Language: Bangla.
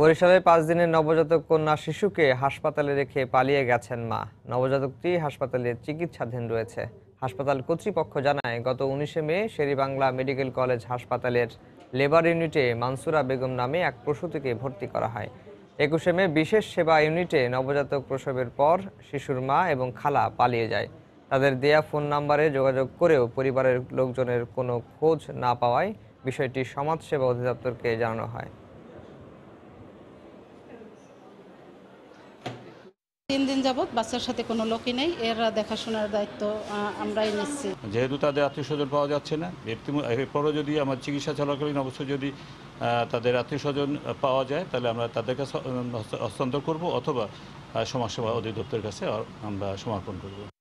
বরিশালে পাঁচ দিনের নবজাতক কন্যা শিশুকে হাসপাতালে রেখে পালিয়ে গেছেন মা নবজাতকটি হাসপাতালে চিকিৎসাধীন রয়েছে হাসপাতাল কর্তৃপক্ষ জানায় গত উনিশে মে শেরিবাংলা মেডিকেল কলেজ হাসপাতালের লেবার ইউনিটে মানসুরা বেগম নামে এক প্রসূতিকে ভর্তি করা হয় একুশে মে বিশেষ সেবা ইউনিটে নবজাতক প্রসবের পর শিশুর মা এবং খালা পালিয়ে যায় তাদের দেয়া ফোন নাম্বারে যোগাযোগ করেও পরিবারের লোকজনের কোনো খোঁজ না পাওয়ায় বিষয়টি সমাজসেবা অধিদপ্তরকে জানানো হয় তিন দিন যাবৎ বাচ্চার সাথে কোনো লোকই নেই এর দেখাশোনার দায়িত্ব আমরাই নিচ্ছি যেহেতু তাদের আত্মীয় স্বজন পাওয়া যাচ্ছে না এরপরও যদি আমার চিকিৎসা চলাকালীন অবশ্যই যদি তাদের আত্মীয় স্বজন পাওয়া যায় তাহলে আমরা তাদের কাছে হস্তান্তর করবো অথবা সমাজসেবা অধিদপ্তরের কাছে আমরা সমর্পণ করব